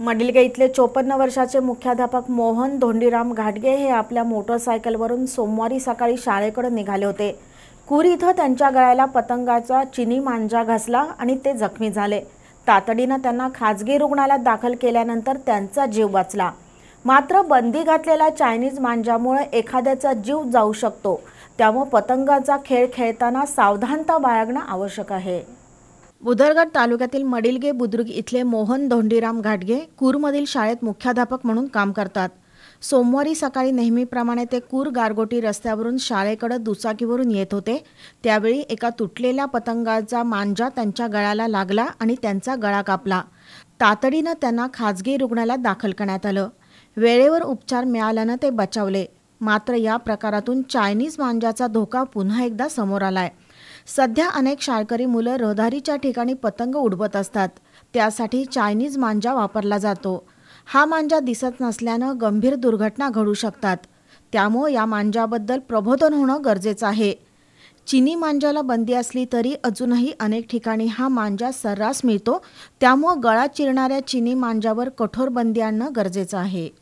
मडिलगे इथले चोपन्न वर्षाचे मुख्याध्यापक मोहन धोंडीराम घाटगे हे आपल्या मोटरसायकलवरून सोमवारी सकाळी शाळेकडे निघाले होते कुर इथं त्यांच्या गळ्याला पतंगाचा चिनी मांजा घासला आणि ते जखमी झाले तातडीनं त्यांना खाजगी रुग्णालयात दाखल केल्यानंतर त्यांचा जीव वाचला मात्र बंदी घातलेला चायनीज मांजामुळे एखाद्याचा जीव जाऊ शकतो त्यामुळे पतंगाचा खेळ खेळताना सावधानता बाळगणं आवश्यक आहे बुधरगड तालुक्यातील मडिलगे बुद्रुक इथले मोहन धोंडीराम घाटगे कूरमधील शाळेत मुख्याध्यापक म्हणून काम करतात सोमवारी सकाळी नेहमीप्रमाणे ते कूर गारगोटी रस्त्यावरून शाळेकडे दुचाकीवरून येत होते त्यावेळी एका तुटलेल्या पतंगाचा मांजा त्यांच्या गळ्याला लागला आणि त्यांचा गळा कापला तातडीनं त्यांना खाजगी रुग्णालयात दाखल करण्यात आलं वेळेवर उपचार मिळाल्यानं ते बचावले मात्र या प्रकारातून चायनीज मांजाचा धोका पुन्हा एकदा समोर आलाय सध्या अनेक शाळकरी मुलं रहदारीच्या ठिकाणी पतंग उडवत असतात त्यासाठी चायनीज मांजा वापरला जातो हा मांजा दिसत नसल्यानं गंभीर दुर्घटना घडू शकतात त्यामुळे या मांजाबद्दल प्रबोधन होणं गरजेचं आहे चिनी मांजाला बंदी असली तरी अजूनही अनेक ठिकाणी हा मांजा सर्रास मिळतो त्यामुळं गळा चिरणाऱ्या चिनी मांजावर कठोर बंदी आणणं गरजेचं आहे